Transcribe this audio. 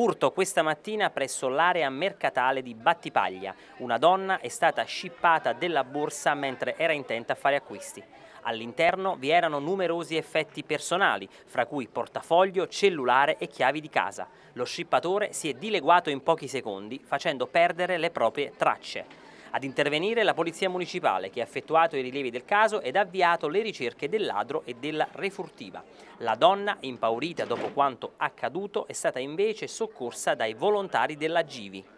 Furto questa mattina presso l'area mercatale di Battipaglia. Una donna è stata scippata della borsa mentre era intenta a fare acquisti. All'interno vi erano numerosi effetti personali, fra cui portafoglio, cellulare e chiavi di casa. Lo scippatore si è dileguato in pochi secondi, facendo perdere le proprie tracce. Ad intervenire la Polizia Municipale che ha effettuato i rilievi del caso ed ha avviato le ricerche del ladro e della refurtiva. La donna, impaurita dopo quanto accaduto, è stata invece soccorsa dai volontari della Givi.